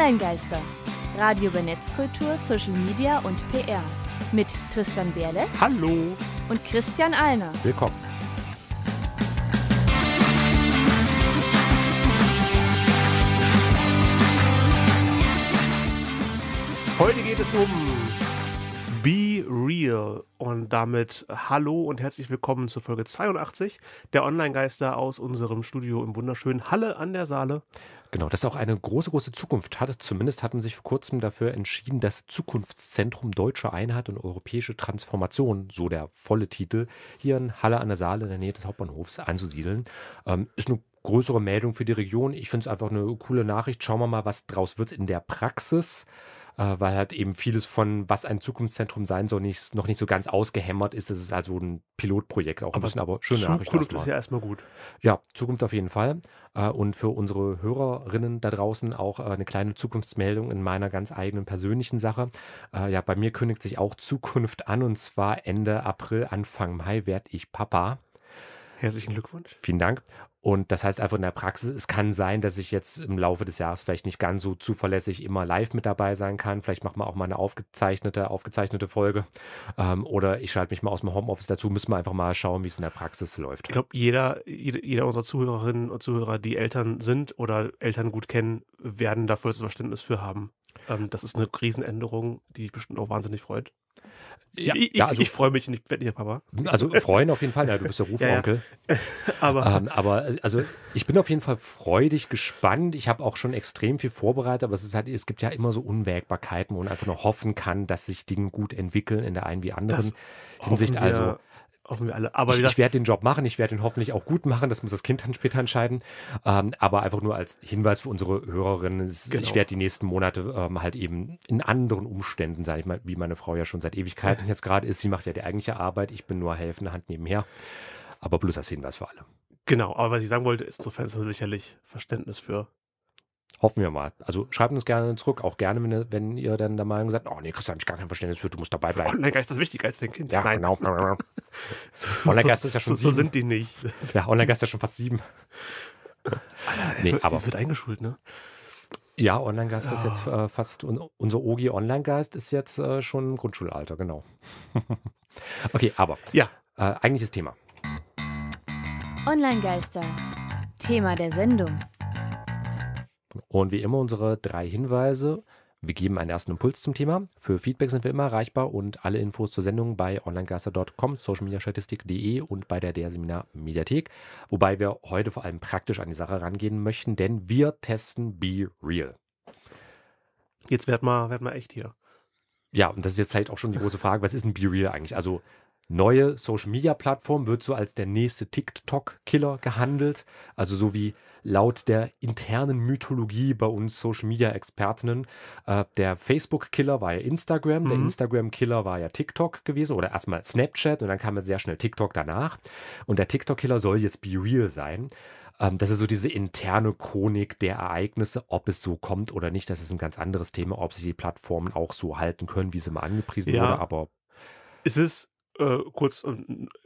Online-Geister. Radio über Netzkultur, Social Media und PR. Mit Tristan Berle. Hallo. Und Christian Alner. Willkommen. Heute geht es um Be Real und damit hallo und herzlich willkommen zur Folge 82 der Online-Geister aus unserem Studio im wunderschönen Halle an der Saale. Genau, das ist auch eine große, große Zukunft hat. Zumindest hatten sich vor kurzem dafür entschieden, das Zukunftszentrum Deutsche Einheit und Europäische Transformation, so der volle Titel, hier in Halle an der Saale in der Nähe des Hauptbahnhofs anzusiedeln. Ähm, ist eine größere Meldung für die Region. Ich finde es einfach eine coole Nachricht. Schauen wir mal, was draus wird in der Praxis äh, weil halt eben vieles von, was ein Zukunftszentrum sein soll, nicht, noch nicht so ganz ausgehämmert ist. Das ist also ein Pilotprojekt auch ein bisschen, aber schöne Zukunft Nachricht. Zukunft ist ja erstmal gut. Ja, Zukunft auf jeden Fall. Äh, und für unsere Hörerinnen da draußen auch äh, eine kleine Zukunftsmeldung in meiner ganz eigenen persönlichen Sache. Äh, ja, bei mir kündigt sich auch Zukunft an und zwar Ende April, Anfang Mai werde ich Papa. Herzlichen Glückwunsch. Vielen Dank. Und das heißt einfach in der Praxis, es kann sein, dass ich jetzt im Laufe des Jahres vielleicht nicht ganz so zuverlässig immer live mit dabei sein kann. Vielleicht machen wir auch mal eine aufgezeichnete, aufgezeichnete Folge. Ähm, oder ich schalte mich mal aus dem Homeoffice dazu. Müssen wir einfach mal schauen, wie es in der Praxis läuft. Ich glaube, jeder, jeder, jeder unserer Zuhörerinnen und Zuhörer, die Eltern sind oder Eltern gut kennen, werden dafür das Verständnis für haben. Ähm, das ist eine Riesenänderung, die bestimmt auch wahnsinnig freut. Ja, ich, ja, also, ich freue mich nicht, wenn ihr Papa. Also freuen auf jeden Fall, ja, du bist der Rufonkel. Ja, aber, ähm, aber also ich bin auf jeden Fall freudig gespannt. Ich habe auch schon extrem viel vorbereitet, aber es ist halt, es gibt ja immer so Unwägbarkeiten, wo man einfach nur hoffen kann, dass sich Dinge gut entwickeln in der einen wie anderen das Hinsicht. Also Hoffen wir alle. Aber ich, ich werde den Job machen, ich werde ihn hoffentlich auch gut machen, das muss das Kind dann später entscheiden. Ähm, aber einfach nur als Hinweis für unsere Hörerinnen, ist, genau. ich werde die nächsten Monate ähm, halt eben in anderen Umständen sage ich mal, wie meine Frau ja schon seit Ewigkeiten jetzt gerade ist. Sie macht ja die eigentliche Arbeit, ich bin nur helfende Hand nebenher. Aber bloß als Hinweis für alle. Genau, aber was ich sagen wollte, ist insofern ist sicherlich Verständnis für Hoffen wir mal. Also schreibt uns gerne zurück, auch gerne, wenn, ihr, wenn ihr dann der Meinung seid, oh nee, Christian, habe ich gar kein Verständnis für, du musst dabei bleiben. Online-Geist oh, ist das wichtiger als dein Kind. Ja, Nein. genau. Online-Geist oh, ist ja schon so, sieben. so sind die nicht. ja, Online-Geist oh, ist ja schon fast sieben. Alter, nee, wird, aber wird eingeschult, ne? Ja, Online-Geist ja. ist jetzt ah. äh, fast, un unser Ogi Online-Geist ist jetzt äh, schon im Grundschulalter, genau. okay, aber ja. Äh, eigentliches Thema. Online-Geister, Thema der Sendung. Und wie immer unsere drei Hinweise. Wir geben einen ersten Impuls zum Thema. Für Feedback sind wir immer erreichbar und alle Infos zur Sendung bei onlinegeister.com, socialmediastatistik.de und bei der DR Seminar Mediathek. Wobei wir heute vor allem praktisch an die Sache rangehen möchten, denn wir testen Be Real. Jetzt werd mal, werd mal echt hier. Ja, und das ist jetzt vielleicht auch schon die große Frage, was ist ein Be Real eigentlich? Also neue Social Media Plattform wird so als der nächste TikTok Killer gehandelt, also so wie laut der internen Mythologie bei uns Social Media Expertinnen. Äh, der Facebook-Killer war ja Instagram, mhm. der Instagram-Killer war ja TikTok gewesen oder erstmal Snapchat und dann kam ja sehr schnell TikTok danach. Und der TikTok-Killer soll jetzt Be Real sein. Ähm, das ist so diese interne Chronik der Ereignisse, ob es so kommt oder nicht. Das ist ein ganz anderes Thema, ob sich die Plattformen auch so halten können, wie sie mal angepriesen ja. wurde. Aber es ist äh, kurz,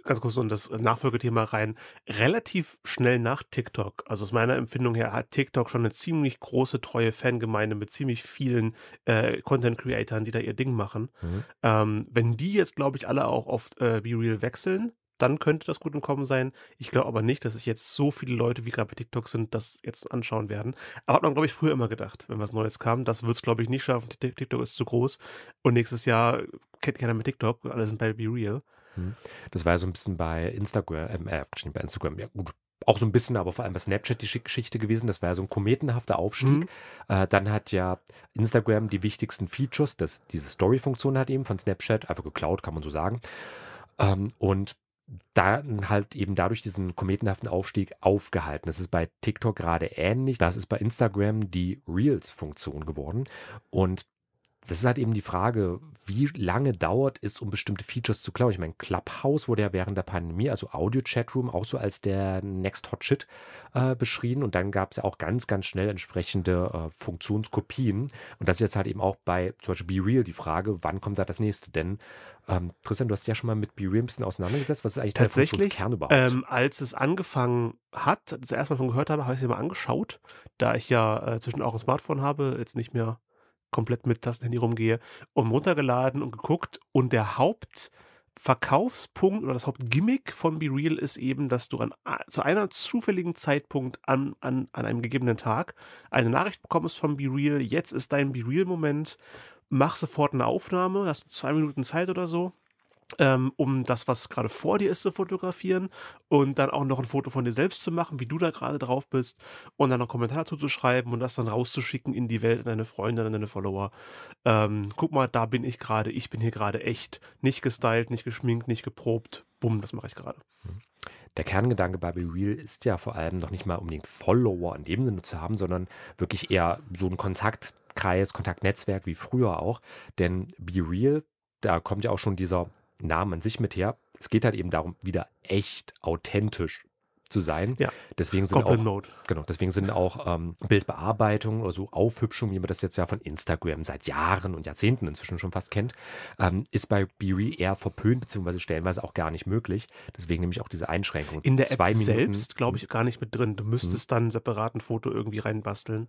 ganz kurz in das äh, Nachfolgethema rein, relativ schnell nach TikTok. Also aus meiner Empfindung her hat TikTok schon eine ziemlich große, treue Fangemeinde mit ziemlich vielen äh, content creatoren die da ihr Ding machen. Mhm. Ähm, wenn die jetzt, glaube ich, alle auch auf äh, BeReal wechseln, dann könnte das gut im Kommen sein. Ich glaube aber nicht, dass sich jetzt so viele Leute, wie gerade bei TikTok sind, das jetzt anschauen werden. Aber hat man, glaube ich, früher immer gedacht, wenn was Neues kam. Das wird es, glaube ich, nicht schaffen. TikTok ist zu groß. Und nächstes Jahr kennt keiner mehr TikTok. Alle sind bei Be Real. Hm. Das war ja so ein bisschen bei Instagram, ähm, äh, bei Instagram, ja gut, auch so ein bisschen, aber vor allem bei Snapchat die Geschichte gewesen. Das war ja so ein kometenhafter Aufstieg. Mhm. Äh, dann hat ja Instagram die wichtigsten Features, das, diese Story-Funktion hat eben von Snapchat einfach geklaut, kann man so sagen. Ähm, und dann halt eben dadurch diesen kometenhaften Aufstieg aufgehalten. Das ist bei TikTok gerade ähnlich. Das ist bei Instagram die Reels-Funktion geworden. Und das ist halt eben die Frage, wie lange dauert es, um bestimmte Features zu klauen. Ich meine, Clubhouse wurde ja während der Pandemie, also Audio-Chatroom, auch so als der Next Hot Shit äh, beschrieben. Und dann gab es ja auch ganz, ganz schnell entsprechende äh, Funktionskopien. Und das ist jetzt halt eben auch bei zum Beispiel BeReal die Frage, wann kommt da das nächste? Denn ähm, Tristan, du hast ja schon mal mit BeReal ein bisschen auseinandergesetzt. Was ist eigentlich Tatsächlich, der Kern überhaupt? Ähm, als es angefangen hat, das erste Mal von gehört habe, habe ich es mir mal angeschaut, da ich ja äh, zwischen auch ein Smartphone habe, jetzt nicht mehr komplett mit Tastenhandy rumgehe, und runtergeladen und geguckt. Und der Hauptverkaufspunkt oder das Hauptgimmick von Be Real ist eben, dass du an, zu einem zufälligen Zeitpunkt an, an, an einem gegebenen Tag eine Nachricht bekommst von Be Real, jetzt ist dein Be Real-Moment, mach sofort eine Aufnahme, hast du zwei Minuten Zeit oder so ähm, um das, was gerade vor dir ist, zu fotografieren und dann auch noch ein Foto von dir selbst zu machen, wie du da gerade drauf bist und dann noch Kommentar dazu zu schreiben und das dann rauszuschicken in die Welt, an deine Freunde, an deine Follower. Ähm, guck mal, da bin ich gerade, ich bin hier gerade echt, nicht gestylt, nicht geschminkt, nicht geprobt, bumm, das mache ich gerade. Mhm. Der Kerngedanke bei Be Real ist ja vor allem noch nicht mal unbedingt Follower in dem Sinne zu haben, sondern wirklich eher so ein Kontaktkreis, Kontaktnetzwerk wie früher auch. Denn Be Real, da kommt ja auch schon dieser Namen an sich mit her. Es geht halt eben darum, wieder echt authentisch zu sein. Ja. Deswegen sind Goblin auch Mode. genau, deswegen sind auch ähm, Bildbearbeitungen oder so Aufhübschungen, wie man das jetzt ja von Instagram seit Jahren und Jahrzehnten inzwischen schon fast kennt, ähm, ist bei BeRe eher verpönt bzw. stellenweise auch gar nicht möglich. Deswegen nämlich auch diese Einschränkung. In der Zwei App Minuten, selbst glaube ich gar nicht mit drin. Du mhm. müsstest dann separat separaten Foto irgendwie reinbasteln.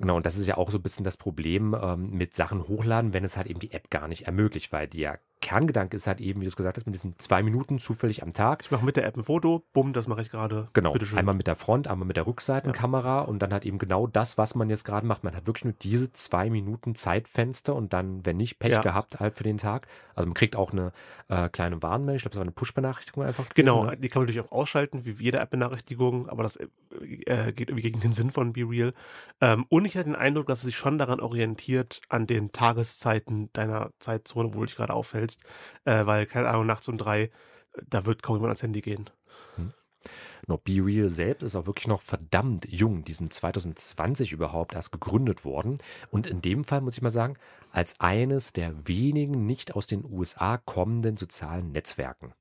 Genau, und das ist ja auch so ein bisschen das Problem ähm, mit Sachen hochladen, wenn es halt eben die App gar nicht ermöglicht, weil die ja Kerngedanke ist halt eben, wie du es gesagt hast, mit diesen zwei Minuten zufällig am Tag. Ich mache mit der App ein Foto, bumm, das mache ich gerade. Genau. Einmal mit der Front, einmal mit der Rückseitenkamera ja. und dann halt eben genau das, was man jetzt gerade macht. Man hat wirklich nur diese zwei Minuten Zeitfenster und dann, wenn nicht, Pech ja. gehabt halt für den Tag. Also man kriegt auch eine äh, kleine Warnmeldung. Ich glaube, das war eine Push-Benachrichtigung einfach. Gewesen, genau, ne? die kann man natürlich auch ausschalten, wie jede App-Benachrichtigung, aber das äh, äh, geht irgendwie gegen den Sinn von Be Real. Ähm, und ich hatte den Eindruck, dass es sich schon daran orientiert, an den Tageszeiten deiner Zeitzone, wo du dich gerade aufhältst willst, äh, weil, keine Ahnung, nachts um drei, äh, da wird kaum jemand ans Handy gehen. Hm. No, Be Real selbst ist auch wirklich noch verdammt jung. Die sind 2020 überhaupt erst gegründet worden. Und in dem Fall muss ich mal sagen, als eines der wenigen nicht aus den USA kommenden sozialen Netzwerken.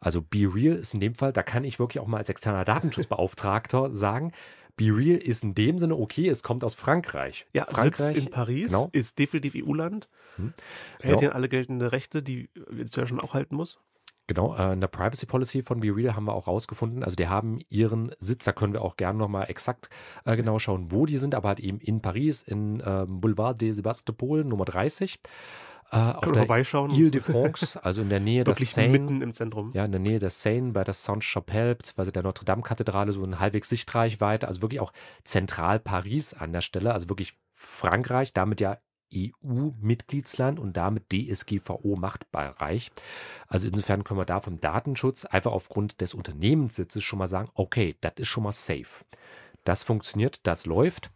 Also Be Real ist in dem Fall, da kann ich wirklich auch mal als externer Datenschutzbeauftragter sagen, Be Real ist in dem Sinne okay, es kommt aus Frankreich. Ja, Frankreich sitzt in Paris, genau. ist definitiv EU-Land, hm. hält genau. ja alle geltende Rechte, die inzwischen auch halten muss. Genau, äh, in der Privacy Policy von BeReal haben wir auch rausgefunden, also die haben ihren Sitz, da können wir auch gerne nochmal exakt äh, genau schauen, wo die sind, aber halt eben in Paris, in äh, Boulevard de Sebastopol Nummer 30. Äh, auf der vorbeischauen. Ile de France, also in der Nähe der Seine. mitten im Zentrum. Ja, in der Nähe der Seine bei der Sainte-Chapelle, beziehungsweise der Notre-Dame-Kathedrale, so ein halbwegs Sichtreichweite, also wirklich auch zentral Paris an der Stelle, also wirklich Frankreich, damit ja EU-Mitgliedsland und damit DSGVO-Machtbereich. Also insofern können wir da vom Datenschutz einfach aufgrund des Unternehmenssitzes schon mal sagen, okay, das ist schon mal safe. Das funktioniert, das läuft.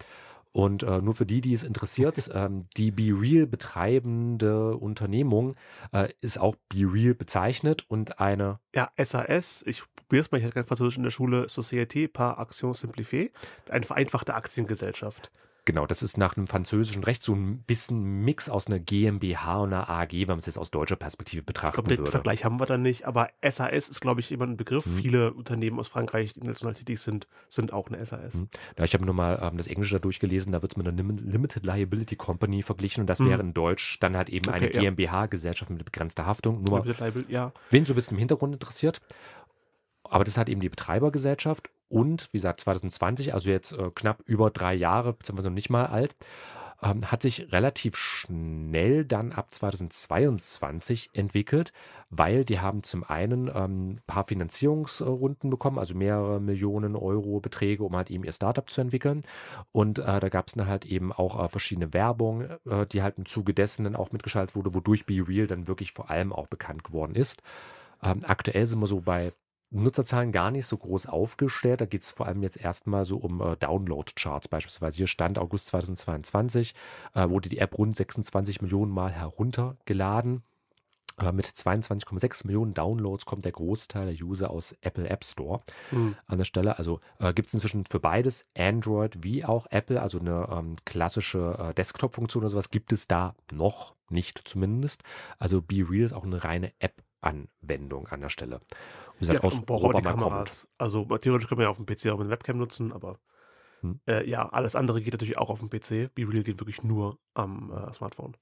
Und äh, nur für die, die es interessiert, ähm, die BeReal betreibende Unternehmung äh, ist auch BeReal bezeichnet und eine. Ja, SAS, ich probiere es mal, ich hatte kein Französisch in der Schule, Société par Action Simplifiée, eine vereinfachte Aktiengesellschaft. Genau, das ist nach einem französischen Recht so ein bisschen Mix aus einer GmbH und einer AG, wenn man es jetzt aus deutscher Perspektive betrachten Komplett würde. Vergleich haben wir da nicht, aber SAS ist, glaube ich, immer ein Begriff. Hm. Viele Unternehmen aus Frankreich, die national tätig sind, sind auch eine SAS. Hm. Ja, ich habe nochmal ähm, das Englische da durchgelesen, da wird es mit einer Limited Liability Company verglichen und das hm. wäre in Deutsch dann halt eben okay, eine ja. GmbH, Gesellschaft mit begrenzter Haftung. Nur mal, ja. wen so ein bisschen im Hintergrund interessiert. Aber das hat eben die Betreibergesellschaft und, wie gesagt, 2020, also jetzt äh, knapp über drei Jahre, beziehungsweise noch nicht mal alt, ähm, hat sich relativ schnell dann ab 2022 entwickelt, weil die haben zum einen ein ähm, paar Finanzierungsrunden bekommen, also mehrere Millionen Euro Beträge, um halt eben ihr Startup zu entwickeln. Und äh, da gab es dann halt eben auch äh, verschiedene Werbung, äh, die halt im Zuge dessen dann auch mitgeschaltet wurde, wodurch BeReal dann wirklich vor allem auch bekannt geworden ist. Ähm, aktuell sind wir so bei Nutzerzahlen gar nicht so groß aufgestellt. Da geht es vor allem jetzt erstmal so um äh, Download-Charts beispielsweise. Hier stand August 2022, äh, wurde die App rund 26 Millionen Mal heruntergeladen. Äh, mit 22,6 Millionen Downloads kommt der Großteil der User aus Apple App Store mhm. an der Stelle. Also äh, gibt es inzwischen für beides, Android wie auch Apple, also eine ähm, klassische äh, Desktop-Funktion oder sowas, gibt es da noch nicht zumindest. Also BeReal ist auch eine reine App Anwendung an der Stelle. Und gesagt, ja, aus Europa die Kameras. Kommt. Also theoretisch können wir ja auf dem PC auch eine Webcam nutzen, aber hm. äh, ja, alles andere geht natürlich auch auf dem PC. BeReal geht wirklich nur am äh, Smartphone.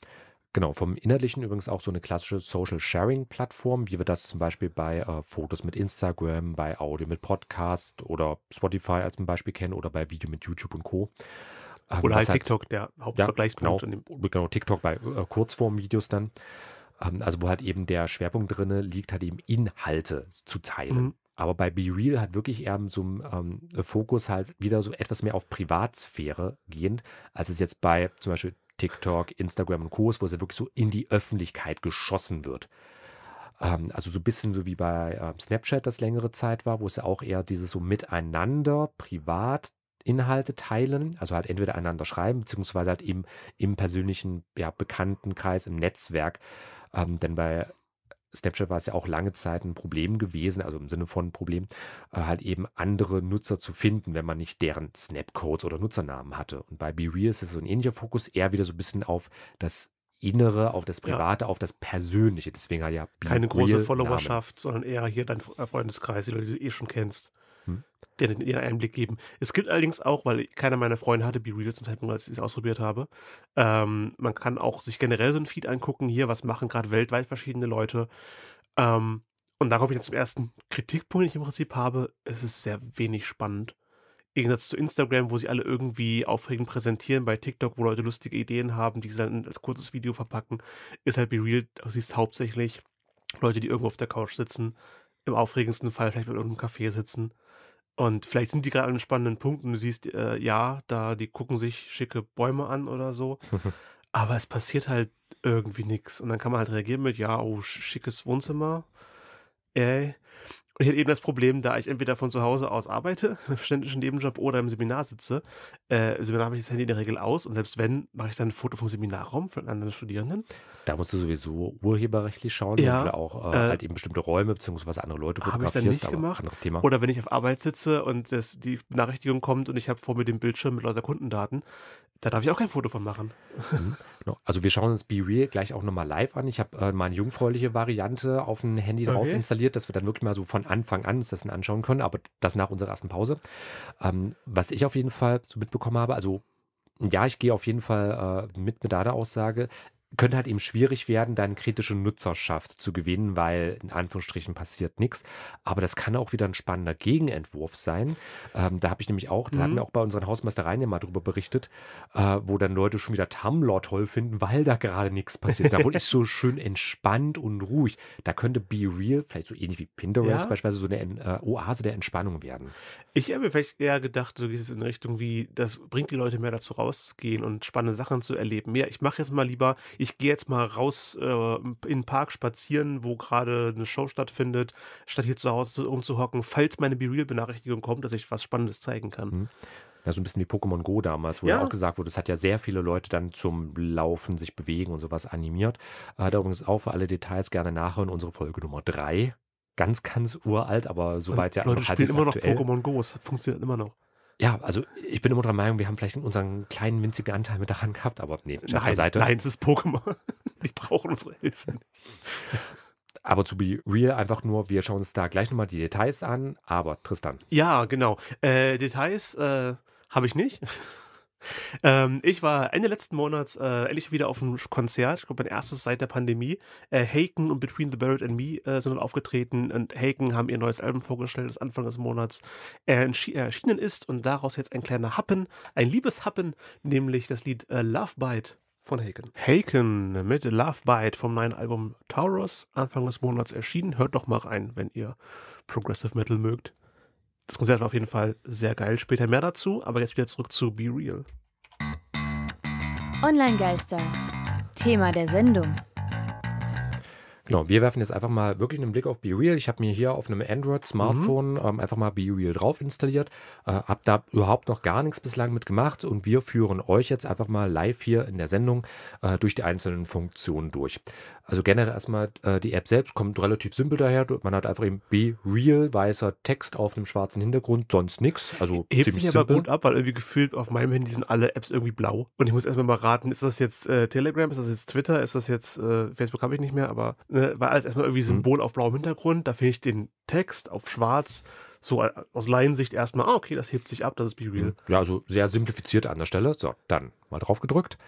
Genau, vom Inhaltlichen übrigens auch so eine klassische Social Sharing Plattform, wie wir das zum Beispiel bei äh, Fotos mit Instagram, bei Audio mit Podcast oder Spotify als zum Beispiel kennen oder bei Video mit YouTube und Co. Ähm, oder halt TikTok, halt, der Hauptvergleichspunkt. Ja, genau, dem, genau, TikTok bei äh, Kurzformvideos dann. Ähm, also wo halt eben der Schwerpunkt drinne liegt, halt eben Inhalte zu teilen. Mhm. Aber bei Be Real hat wirklich eher so ein ähm, Fokus halt wieder so etwas mehr auf Privatsphäre gehend, als es jetzt bei zum Beispiel TikTok, Instagram und Co. ist, wo es ja wirklich so in die Öffentlichkeit geschossen wird. Ähm, also so ein bisschen so wie bei äh, Snapchat das längere Zeit war, wo es ja auch eher dieses so miteinander privat Inhalte teilen, also halt entweder einander schreiben, beziehungsweise halt eben im persönlichen ja, Bekanntenkreis, im Netzwerk ähm, denn bei Snapchat war es ja auch lange Zeit ein Problem gewesen, also im Sinne von Problem, äh, halt eben andere Nutzer zu finden, wenn man nicht deren Snapcodes oder Nutzernamen hatte. Und bei BeReal ist es so ein ähnlicher Fokus, eher wieder so ein bisschen auf das Innere, auf das Private, ja. auf das Persönliche. Deswegen halt ja Be Keine große Followerschaft, sondern eher hier dein äh, Freundeskreis, die du eh schon kennst. Hm. Den, den Einblick geben. Es gibt allerdings auch, weil keiner meiner Freunde hatte Be Real zum Zeitpunkt, als ich es ausprobiert habe, ähm, man kann auch sich generell so ein Feed angucken, hier, was machen gerade weltweit verschiedene Leute. Ähm, und da komme ich dann zum ersten Kritikpunkt, den ich im Prinzip habe. Es ist sehr wenig spannend. Im Gegensatz zu Instagram, wo sie alle irgendwie aufregend präsentieren, bei TikTok, wo Leute lustige Ideen haben, die sie dann als kurzes Video verpacken, ist halt Be Real, du siehst hauptsächlich Leute, die irgendwo auf der Couch sitzen, im aufregendsten Fall vielleicht bei irgendeinem Café sitzen und vielleicht sind die gerade an einem spannenden Punkt und du siehst, äh, ja, da die gucken sich schicke Bäume an oder so. aber es passiert halt irgendwie nichts. Und dann kann man halt reagieren mit, ja, oh, schickes Wohnzimmer. Ey. Und ich hatte eben das Problem, da ich entweder von zu Hause aus arbeite, im ständischen Nebenjob oder im Seminar sitze, äh, Seminar habe ich das Handy in der Regel aus und selbst wenn, mache ich dann ein Foto vom Seminarraum von anderen Studierenden. Da musst du sowieso urheberrechtlich schauen, ja, weil auch äh, äh, halt eben bestimmte Räume bzw. andere Leute fotografierst, ich dann nicht gemacht. Thema. Oder wenn ich auf Arbeit sitze und das, die Benachrichtigung kommt und ich habe vor mir den Bildschirm mit lauter Kundendaten, da darf ich auch kein Foto von machen. Mhm. Genau. Also wir schauen uns Be Real gleich auch nochmal live an. Ich habe äh, mal eine jungfräuliche Variante auf dem Handy okay. drauf installiert, dass wir dann wirklich mal so von Anfang an uns das dann anschauen können, aber das nach unserer ersten Pause. Ähm, was ich auf jeden Fall so mitbekommen habe, also ja, ich gehe auf jeden Fall äh, mit mit der Aussage könnte halt eben schwierig werden, dann kritische Nutzerschaft zu gewinnen, weil in Anführungsstrichen passiert nichts. Aber das kann auch wieder ein spannender Gegenentwurf sein. Ähm, da habe ich nämlich auch, da mhm. haben wir auch bei unseren Hausmeistereien ja mal drüber berichtet, äh, wo dann Leute schon wieder Tumblr toll finden, weil da gerade nichts passiert. Da ist so schön entspannt und ruhig. Da könnte Be Real, vielleicht so ähnlich wie Pinterest ja? beispielsweise, so eine äh, Oase der Entspannung werden. Ich habe mir vielleicht eher gedacht, so geht es in Richtung wie, das bringt die Leute mehr dazu rauszugehen und spannende Sachen zu erleben. Ja, ich mache jetzt mal lieber ich gehe jetzt mal raus äh, in den Park spazieren, wo gerade eine Show stattfindet, statt hier zu Hause umzuhocken, falls meine BeReal-Benachrichtigung kommt, dass ich was Spannendes zeigen kann. Mhm. Ja, so ein bisschen wie Pokémon Go damals, wo ja. ja auch gesagt wurde, es hat ja sehr viele Leute dann zum Laufen, sich bewegen und sowas animiert. Äh, da übrigens auch für alle Details gerne nachhören, unsere Folge Nummer 3. Ganz, ganz uralt, aber soweit und ja Leute spielen immer noch Pokémon Go, es funktioniert immer noch. Ja, also ich bin immer der Meinung, wir haben vielleicht unseren kleinen winzigen Anteil mit daran gehabt, aber nee, Scherz nein, beiseite. Nein, es ist Pokémon. Die brauchen unsere Hilfe nicht. Aber zu be real einfach nur, wir schauen uns da gleich nochmal die Details an, aber Tristan. Ja, genau. Äh, Details äh, habe ich nicht. Ähm, ich war Ende letzten Monats äh, endlich wieder auf einem Konzert. Ich glaube, mein erstes seit der Pandemie. Äh, Haken und Between the Barrett and Me äh, sind aufgetreten und Haken haben ihr neues Album vorgestellt, das Anfang des Monats äh, äh, erschienen ist und daraus jetzt ein kleiner Happen, ein liebes Happen, nämlich das Lied äh, Love Bite von Haken. Haken mit Love Bite vom neuen Album Taurus, Anfang des Monats erschienen. Hört doch mal rein, wenn ihr Progressive Metal mögt das Konzert war auf jeden Fall sehr geil. Später mehr dazu, aber jetzt wieder zurück zu Be Real. Online Geister. Thema der Sendung. Genau, wir werfen jetzt einfach mal wirklich einen Blick auf BeReal. Ich habe mir hier auf einem Android-Smartphone mhm. ähm, einfach mal BeReal drauf installiert, äh, habe da überhaupt noch gar nichts bislang mit gemacht und wir führen euch jetzt einfach mal live hier in der Sendung äh, durch die einzelnen Funktionen durch. Also generell erstmal äh, die App selbst kommt relativ simpel daher. Man hat einfach eben BeReal, weißer Text auf einem schwarzen Hintergrund, sonst nichts. Also Hebt ziemlich sich aber gut ab, weil irgendwie gefühlt auf meinem Handy sind alle Apps irgendwie blau. Und ich muss erstmal mal raten, ist das jetzt äh, Telegram, ist das jetzt Twitter, ist das jetzt äh, Facebook habe ich nicht mehr, aber ne, war alles erstmal irgendwie mhm. Symbol auf blauem Hintergrund. Da finde ich den Text auf schwarz so äh, aus Laiensicht erstmal, ah, okay, das hebt sich ab, das ist B-Real. Mhm. Ja, also sehr simplifiziert an der Stelle. So, dann mal drauf gedrückt.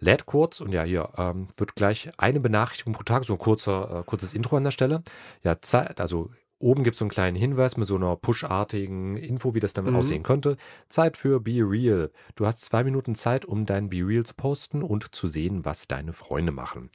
Lädt kurz und ja, hier ähm, wird gleich eine Benachrichtigung pro Tag, so ein kurzer, äh, kurzes Intro an der Stelle. Ja, Zeit, also oben gibt es so einen kleinen Hinweis mit so einer push-artigen Info, wie das dann mhm. aussehen könnte. Zeit für Be Real. Du hast zwei Minuten Zeit, um dein Real zu posten und zu sehen, was deine Freunde machen.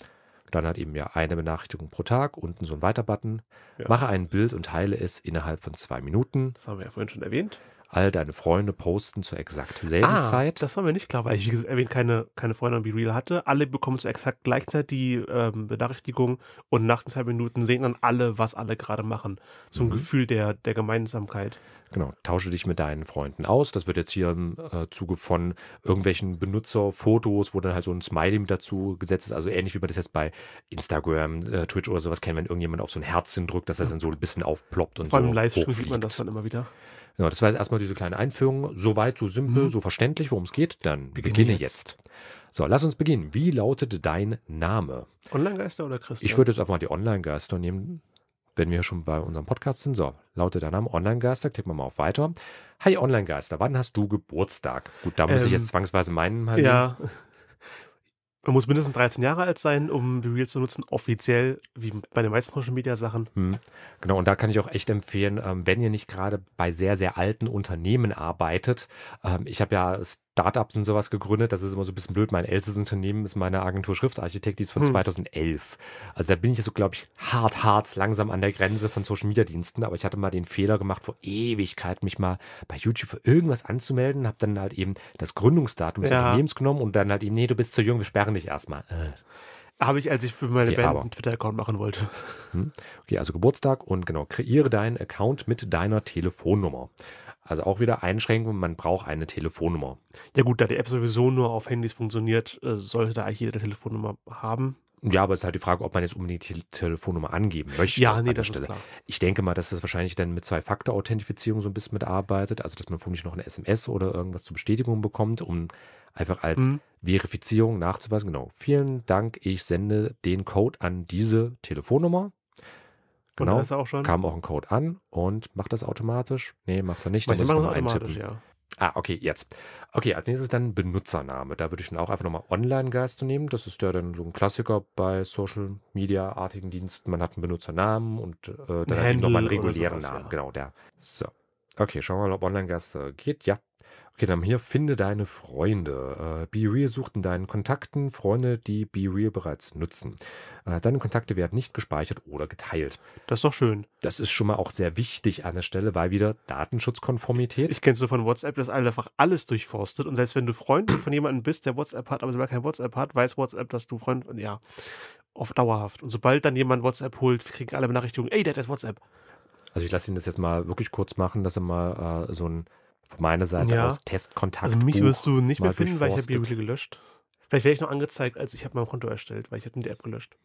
Dann hat eben ja eine Benachrichtigung pro Tag, unten so ein Weiter-Button. Ja. Mache ein Bild und teile es innerhalb von zwei Minuten. Das haben wir ja vorhin schon erwähnt all deine Freunde posten zur exakt selben ah, Zeit. Das war mir nicht klar, weil ich, wie erwähnt, keine, keine Freunde an BeReal hatte. Alle bekommen zur exakt gleichzeitig die ähm, Benachrichtigung und nach zwei Minuten sehen dann alle, was alle gerade machen. So ein mhm. Gefühl der, der Gemeinsamkeit. Genau, tausche dich mit deinen Freunden aus. Das wird jetzt hier im äh, Zuge von irgendwelchen Benutzerfotos, wo dann halt so ein Smiley mit dazu gesetzt ist. Also ähnlich wie man das jetzt bei Instagram, äh, Twitch oder sowas kennt, wenn irgendjemand auf so ein Herzchen drückt, dass das dann so ein bisschen aufploppt und Vor allem so. Vor im Livestream sieht man das dann immer wieder. Genau, das war jetzt erstmal diese kleine Einführung. So weit, so simpel, mhm. so verständlich, worum es geht. Dann beginne, beginne jetzt. jetzt. So, lass uns beginnen. Wie lautet dein Name? Online-Geister oder Christian? Ich würde jetzt einfach mal die Online-Geister nehmen, wenn wir schon bei unserem Podcast sind. So, lautet dein Name Online-Geister? Klicken wir mal auf Weiter. Hi Online-Geister, wann hast du Geburtstag? Gut, da muss ich jetzt ähm, zwangsweise meinen. ja. Man muss mindestens 13 Jahre alt sein, um Reels zu nutzen, offiziell, wie bei den meisten Social Media Sachen. Hm. Genau, und da kann ich auch echt empfehlen, ähm, wenn ihr nicht gerade bei sehr, sehr alten Unternehmen arbeitet. Ähm, ich habe ja Startups und sowas gegründet. Das ist immer so ein bisschen blöd. Mein ältestes Unternehmen ist meine Agentur Schriftarchitekt, die ist von hm. 2011. Also da bin ich jetzt so, glaube ich, hart, hart langsam an der Grenze von Social Media Diensten. Aber ich hatte mal den Fehler gemacht, vor Ewigkeit mich mal bei YouTube für irgendwas anzumelden. Habe dann halt eben das Gründungsdatum des ja. Unternehmens genommen und dann halt eben, nee, du bist zu jung, wir sperren dich erstmal. Äh. Habe ich, als ich für meine okay, Band einen Twitter-Account machen wollte. Hm? Okay, also Geburtstag und genau, kreiere deinen Account mit deiner Telefonnummer. Also auch wieder Einschränkungen, man braucht eine Telefonnummer. Ja gut, da die App sowieso nur auf Handys funktioniert, äh, sollte da eigentlich jeder eine Telefonnummer haben. Ja, aber es ist halt die Frage, ob man jetzt unbedingt die Telefonnummer angeben möchte. Ja, nee, das Stelle. ist klar. Ich denke mal, dass das wahrscheinlich dann mit Zwei-Faktor-Authentifizierung so ein bisschen mitarbeitet. Also, dass man vermutlich noch eine SMS oder irgendwas zur Bestätigung bekommt, um einfach als mhm. Verifizierung nachzuweisen. Genau. Vielen Dank. Ich sende den Code an diese Telefonnummer. Genau. Auch kam auch ein Code an und macht das automatisch? Nee, macht er nicht. Da muss ich nochmal eintippen. Ja. Ah, okay, jetzt. Okay, als nächstes dann Benutzername. Da würde ich dann auch einfach nochmal Online-Geist nehmen. Das ist ja dann so ein Klassiker bei Social-Media-artigen Diensten. Man hat einen Benutzernamen und äh, dann nochmal einen regulären sowas, Namen. Ja. Genau, der. So, Okay, schauen wir mal, ob Online-Gäste äh, geht. Ja. Okay, dann hier finde deine Freunde. Äh, Real sucht in deinen Kontakten Freunde, die Be Real bereits nutzen. Äh, deine Kontakte werden nicht gespeichert oder geteilt. Das ist doch schön. Das ist schon mal auch sehr wichtig an der Stelle, weil wieder Datenschutzkonformität. Ich kenne so von WhatsApp, dass alle einfach alles durchforstet und selbst wenn du Freund von jemandem bist, der WhatsApp hat, aber selber kein WhatsApp hat, weiß WhatsApp, dass du Freund, ja, oft dauerhaft. Und sobald dann jemand WhatsApp holt, kriegen alle Benachrichtigungen, ey, der hat das WhatsApp. Also ich lasse ihn das jetzt mal wirklich kurz machen, dass er mal äh, so ein von meiner Seite ja. aus Testkontakt. Also mich wirst du nicht mehr finden, weil ich habe die Google gelöscht. Vielleicht wäre ich noch angezeigt, als ich habe mein Konto erstellt, weil ich habe die App gelöscht.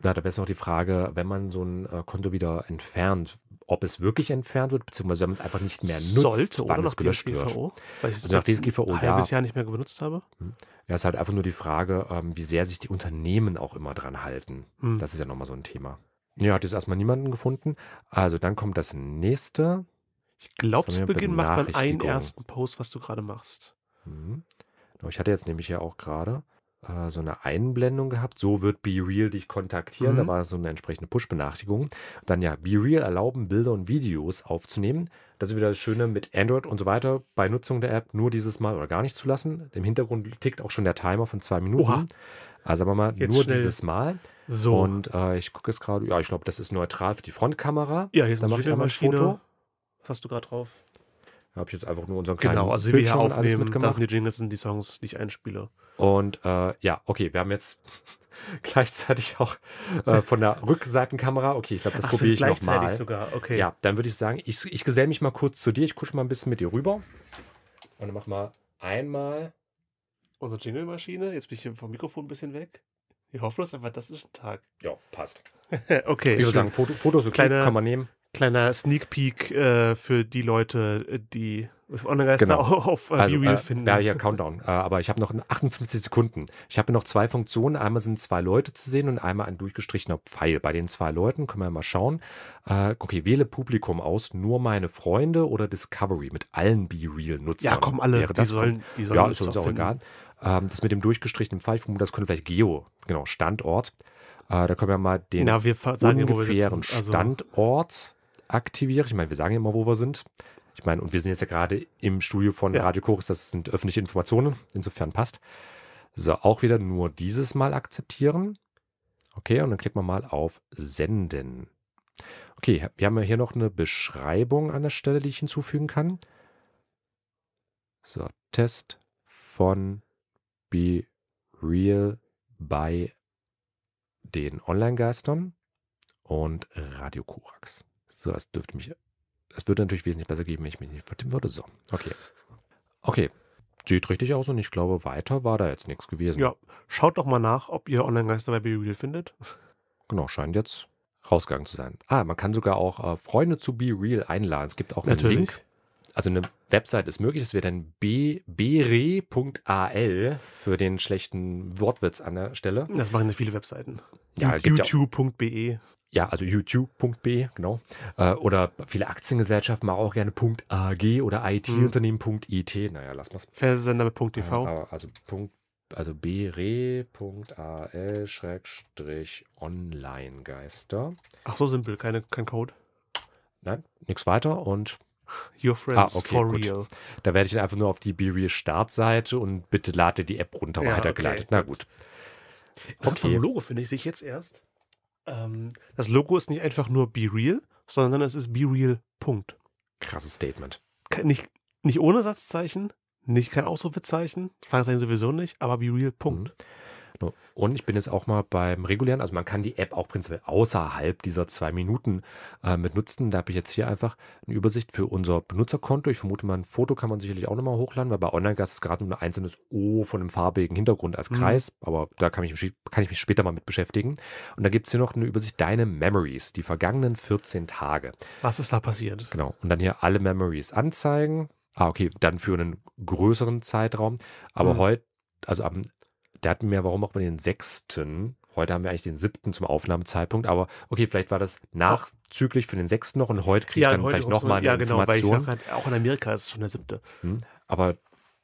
Na, da wäre es noch die Frage, wenn man so ein äh, Konto wieder entfernt, ob es wirklich entfernt wird, beziehungsweise wenn man es einfach nicht mehr nutzt, Sollte, wann es gelöscht DSGVO? wird. Weil ich es also nach DSGVO, ein halbes Jahr nicht mehr benutzt habe. Hm. Ja, ist halt einfach nur die Frage, ähm, wie sehr sich die Unternehmen auch immer dran halten. Hm. Das ist ja nochmal so ein Thema. Ja, hat jetzt erstmal niemanden gefunden. Also dann kommt das nächste. Ich glaube, zu Beginn macht man einen ersten Post, was du gerade machst. Mhm. Ich hatte jetzt nämlich ja auch gerade äh, so eine Einblendung gehabt. So wird BeReal dich kontaktieren. Mhm. Da war so eine entsprechende Push-Benachrichtigung. Dann ja, BeReal erlauben, Bilder und Videos aufzunehmen. Das ist wieder das Schöne mit Android und so weiter. Bei Nutzung der App nur dieses Mal oder gar nicht zulassen. Im Hintergrund tickt auch schon der Timer von zwei Minuten. Oha. Also aber mal jetzt nur schnell. dieses Mal. So. Und äh, ich gucke jetzt gerade, ja, ich glaube, das ist neutral für die Frontkamera. Ja, hier ist eine Schülermaschine. Foto. Was hast du gerade drauf? Da habe ich jetzt einfach nur unseren genau, kleinen Genau, also wie wir hier aufnehmen, das sind die Jingles, sind die Songs, die ich einspiele. Und äh, ja, okay, wir haben jetzt gleichzeitig auch äh, von der Rückseitenkamera, okay, ich glaube, das probiere ich nochmal. Gleichzeitig noch sogar, okay. Ja, dann würde ich sagen, ich, ich gesell mich mal kurz zu dir, ich kusche mal ein bisschen mit dir rüber. Und dann mach mal einmal... Unsere Jingle-Maschine, jetzt bin ich hier vom Mikrofon ein bisschen weg. Die Hoffnung ist einfach, das ist ein Tag. Ja, passt. okay. Ich würde sagen, Foto, Fotos und Kleine, kann man nehmen. Kleiner Sneak Peek äh, für die Leute, äh, die Online-Geister genau. auf äh, also, Real äh, finden. Ja, ja, Countdown. Äh, aber ich habe noch 58 Sekunden. Ich habe noch zwei Funktionen. Einmal sind zwei Leute zu sehen und einmal ein durchgestrichener Pfeil. Bei den zwei Leuten können wir mal schauen. Äh, okay, wähle Publikum aus, nur meine Freunde oder Discovery mit allen Be Real-Nutzern. Ja, komm, alle. Wäre die, sollen, die sollen. Ja, ist uns auch finden. egal. Ähm, das mit dem durchgestrichenen Pfeil, das könnte vielleicht Geo, genau, Standort. Äh, da können wir mal den Na, wir sagen, ungefähren also, Standort aktiviere. Ich meine, wir sagen ja immer, wo wir sind. Ich meine, und wir sind jetzt ja gerade im Studio von ja. Radio Chorus, das sind öffentliche Informationen, insofern passt. So, auch wieder nur dieses Mal akzeptieren. Okay, und dann klicken wir mal auf Senden. Okay, wir haben ja hier noch eine Beschreibung an der Stelle, die ich hinzufügen kann. So, Test von Be Real bei den Online-Geistern und Radio Kurax. So, das dürfte mich. Es würde natürlich wesentlich besser geben, wenn ich mich nicht vertippen würde. So, okay. Okay. Sieht richtig aus und ich glaube, weiter war da jetzt nichts gewesen. Ja, schaut doch mal nach, ob ihr Online-Geister bei Be Real findet. Genau, scheint jetzt rausgegangen zu sein. Ah, man kann sogar auch äh, Freunde zu Be Real einladen. Es gibt auch einen Link. Also eine Website ist möglich. Das wäre dann bere.al für den schlechten Wortwitz an der Stelle. Das machen ja viele Webseiten. Ja, YouTube.be ja, also YouTube.b, genau. Äh, oder viele Aktiengesellschaften machen auch gerne .ag oder IT-Unternehmen.it. Mhm. Naja, lass mal's. Fernsehsender mit also breal alsobre.al-online-geister. Ach so simpel, keine, kein Code. Nein, nichts weiter und Your Friends ah, okay, for gut. Real. Da werde ich einfach nur auf die BeReal Startseite und bitte lade die App runter ja, weitergeleitet. Okay. Na gut. Das okay. vom Logo finde ich sich jetzt erst. Ähm, das Logo ist nicht einfach nur Be Real, sondern es ist Be Real. Punkt. Krasses Statement. Nicht, nicht ohne Satzzeichen, nicht kein Ausrufezeichen, Fragezeichen sowieso nicht, aber Be Real. Punkt. Mhm. Und ich bin jetzt auch mal beim regulären, also man kann die App auch prinzipiell außerhalb dieser zwei Minuten äh, mit nutzen. Da habe ich jetzt hier einfach eine Übersicht für unser Benutzerkonto. Ich vermute mal, ein Foto kann man sicherlich auch nochmal hochladen, weil bei online gast ist gerade nur ein einzelnes O von einem farbigen Hintergrund als mhm. Kreis, mhm. aber da kann ich, mich, kann ich mich später mal mit beschäftigen. Und da gibt es hier noch eine Übersicht, deine Memories, die vergangenen 14 Tage. Was ist da passiert? Genau. Und dann hier alle Memories anzeigen. Ah, okay, dann für einen größeren Zeitraum. Aber mhm. heute also am der hat mir, warum auch mal den sechsten? Heute haben wir eigentlich den siebten zum Aufnahmezeitpunkt, aber okay, vielleicht war das nachzüglich für den sechsten noch und heute kriege ich ja, dann vielleicht nochmal so, eine ja, genau, Information. Weil ich sag, auch in Amerika ist es schon der siebte. Hm, aber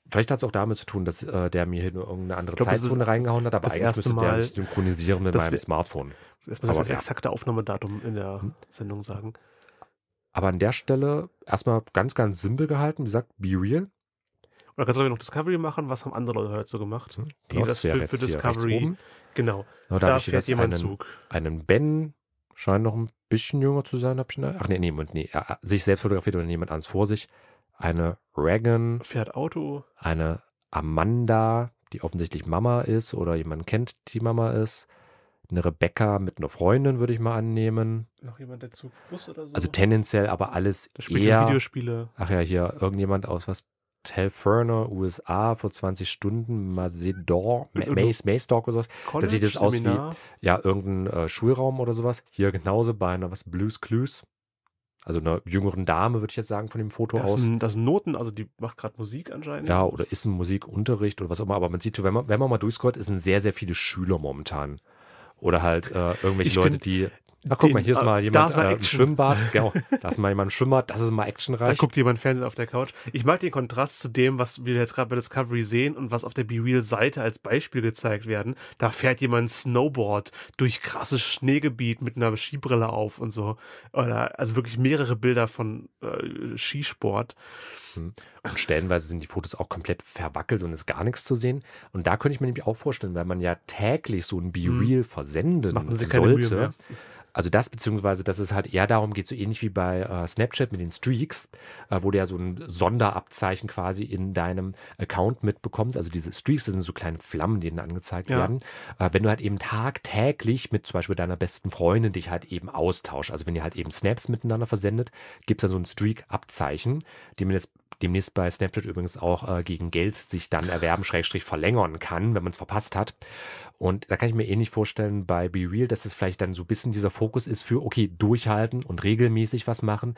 Vielleicht hat es auch damit zu tun, dass äh, der mir hier nur irgendeine andere glaub, Zeitzone reingehauen hat, aber eigentlich müsste Mal, der sich synchronisieren mit meinem wir, Smartphone. Erstmal das, das ja. exakte Aufnahmedatum in der hm. Sendung sagen. Aber an der Stelle erstmal ganz, ganz simpel gehalten. Wie gesagt, be real. Oder kannst du noch Discovery machen? Was haben andere Leute halt so gemacht? Hm, die das für, für Discovery. Genau. No, genau, da, da fährt jemand einen, Zug. Einen Ben scheint noch ein bisschen jünger zu sein, habe ich ne? Ach nee, nee, nee. Er, sich selbst fotografiert oder jemand anderes vor sich. Eine Reagan. Fährt Auto. Eine Amanda, die offensichtlich Mama ist oder jemand kennt, die Mama ist. Eine Rebecca mit einer Freundin, würde ich mal annehmen. Noch jemand, der Zug Bus oder so. Also tendenziell aber alles das eher... Videospiele. Ach ja, hier irgendjemand aus was Tel Ferner, USA, vor 20 Stunden, Macedor, Dog oder sowas. College, das sieht jetzt aus wie ja, irgendein äh, Schulraum oder sowas. Hier genauso bei einer was Blues Clues. Also einer jüngeren Dame, würde ich jetzt sagen, von dem Foto das, aus. Das sind Noten, also die macht gerade Musik anscheinend. Ja, oder ist ein Musikunterricht oder was auch immer. Aber man sieht, wenn man, wenn man mal durchscrollt, sind sehr, sehr viele Schüler momentan. Oder halt äh, irgendwelche ich Leute, find, die Ach, guck den, mal, hier ist äh, mal jemand ist mal äh, im Schwimmbad. Genau, da ist mal jemand im Schwimmbad, das ist mal actionreich. Da guckt jemand Fernsehen auf der Couch. Ich mag den Kontrast zu dem, was wir jetzt gerade bei Discovery sehen und was auf der BeReal-Seite als Beispiel gezeigt werden. Da fährt jemand Snowboard durch krasses Schneegebiet mit einer Skibrille auf und so. Oder, also wirklich mehrere Bilder von äh, Skisport. Hm. Und stellenweise sind die Fotos auch komplett verwackelt und ist gar nichts zu sehen. Und da könnte ich mir nämlich auch vorstellen, weil man ja täglich so ein Be-Real hm. versenden sollte. Also das, beziehungsweise, dass es halt eher darum geht, so ähnlich wie bei äh, Snapchat mit den Streaks, äh, wo du ja so ein Sonderabzeichen quasi in deinem Account mitbekommst. Also diese Streaks das sind so kleine Flammen, die dann angezeigt ja. werden. Äh, wenn du halt eben tagtäglich mit zum Beispiel deiner besten Freundin dich halt eben austauschst, also wenn ihr halt eben Snaps miteinander versendet, gibt es dann so ein Streak-Abzeichen, die man jetzt demnächst bei Snapchat übrigens auch äh, gegen Geld sich dann erwerben, Schrägstrich verlängern kann, wenn man es verpasst hat. Und da kann ich mir ähnlich eh vorstellen bei Be Real, dass es das vielleicht dann so ein bisschen dieser Fokus ist für, okay, durchhalten und regelmäßig was machen.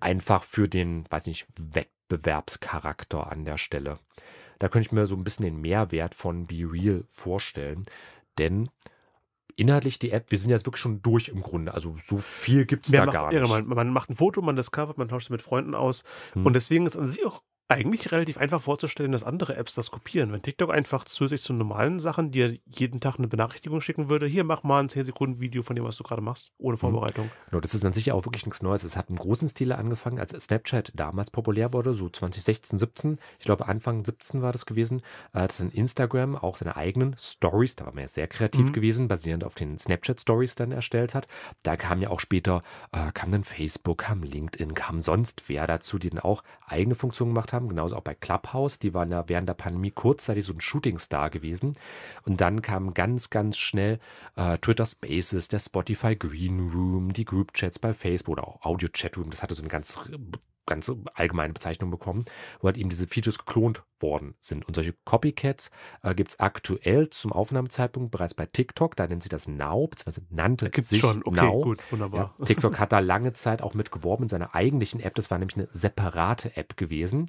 Einfach für den, weiß nicht, Wettbewerbscharakter an der Stelle. Da könnte ich mir so ein bisschen den Mehrwert von Be Real vorstellen. Denn inhaltlich die App, wir sind jetzt wirklich schon durch im Grunde. Also so viel gibt es da macht, gar nicht. Ja, man, man, macht ein Foto, man das Cover, man tauscht es mit Freunden aus. Hm. Und deswegen ist an sich auch eigentlich relativ einfach vorzustellen, dass andere Apps das kopieren. Wenn TikTok einfach zusätzlich zu normalen Sachen dir jeden Tag eine Benachrichtigung schicken würde, hier mach mal ein 10-Sekunden-Video von dem, was du gerade machst, ohne mhm. Vorbereitung. Mhm. das ist dann sicher auch wirklich nichts Neues. Es hat im großen Stile angefangen, als Snapchat damals populär wurde, so 2016, 17. Ich glaube, Anfang 17 war das gewesen, äh, dass dann Instagram auch seine eigenen Stories, da war man ja sehr kreativ mhm. gewesen, basierend auf den Snapchat-Stories dann erstellt hat. Da kam ja auch später, äh, kam dann Facebook, kam LinkedIn, kam sonst wer dazu, die dann auch eigene Funktionen gemacht haben haben, genauso auch bei Clubhouse, die waren ja während der Pandemie kurzzeitig so ein Shootingstar gewesen. Und dann kamen ganz, ganz schnell äh, Twitter Spaces, der Spotify Green Room, die Group Chats bei Facebook oder auch Audio Chat Room. Das hatte so eine ganz ganz allgemeine Bezeichnung bekommen, wo halt eben diese Features geklont worden sind. Und solche Copycats äh, gibt es aktuell zum Aufnahmezeitpunkt bereits bei TikTok, da nennt sie das Now, beziehungsweise nannte gibt's sich schon. Okay, Now. Gut, wunderbar. Ja, TikTok hat da lange Zeit auch mitgeworben in seiner eigentlichen App, das war nämlich eine separate App gewesen.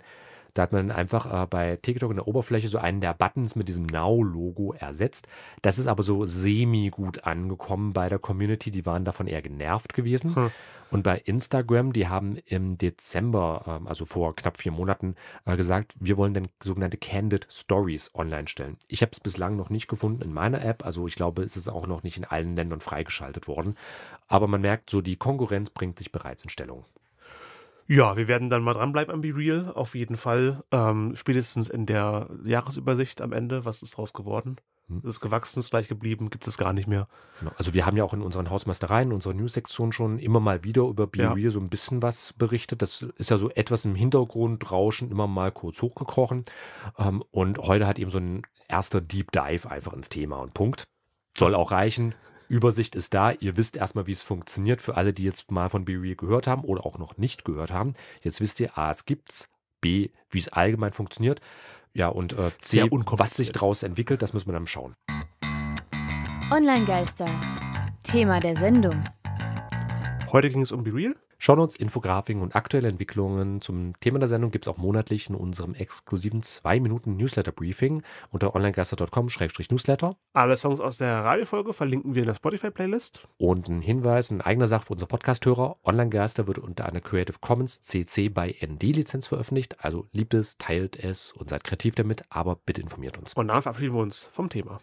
Da hat man dann einfach äh, bei TikTok in der Oberfläche so einen der Buttons mit diesem Now-Logo ersetzt. Das ist aber so semi-gut angekommen bei der Community. Die waren davon eher genervt gewesen. Hm. Und bei Instagram, die haben im Dezember, ähm, also vor knapp vier Monaten, äh, gesagt, wir wollen dann sogenannte Candid Stories online stellen. Ich habe es bislang noch nicht gefunden in meiner App, also ich glaube, es ist auch noch nicht in allen Ländern freigeschaltet worden. Aber man merkt so, die Konkurrenz bringt sich bereits in Stellung. Ja, wir werden dann mal dranbleiben am Be Real, auf jeden Fall. Ähm, spätestens in der Jahresübersicht am Ende, was ist draus geworden? Hm. ist gewachsen, ist gleich geblieben, gibt es gar nicht mehr. Genau. Also wir haben ja auch in unseren Hausmeistereien, in unserer News-Sektion schon immer mal wieder über Be ja. so ein bisschen was berichtet. Das ist ja so etwas im Hintergrund rauschen, immer mal kurz hochgekrochen. Ähm, und heute hat eben so ein erster Deep Dive einfach ins Thema und Punkt. Soll auch reichen. Übersicht ist da. Ihr wisst erstmal, wie es funktioniert. Für alle, die jetzt mal von BeReal gehört haben oder auch noch nicht gehört haben. Jetzt wisst ihr, A, es gibt's. B, wie es allgemein funktioniert. Ja, und äh, C, was sich daraus entwickelt, das muss man dann schauen. Online-Geister. Thema der Sendung. Heute ging es um BeReal. Schauen uns Infografiken und aktuelle Entwicklungen zum Thema der Sendung gibt es auch monatlich in unserem exklusiven 2-Minuten-Newsletter-Briefing unter onlinegeister.com-newsletter. Alle Songs aus der Radiofolge verlinken wir in der Spotify-Playlist. Und ein Hinweis in eigener Sache für unsere Podcasthörer: online wird unter einer Creative Commons CC by ND-Lizenz veröffentlicht. Also liebt es, teilt es und seid kreativ damit, aber bitte informiert uns. Und dann verabschieden wir uns vom Thema.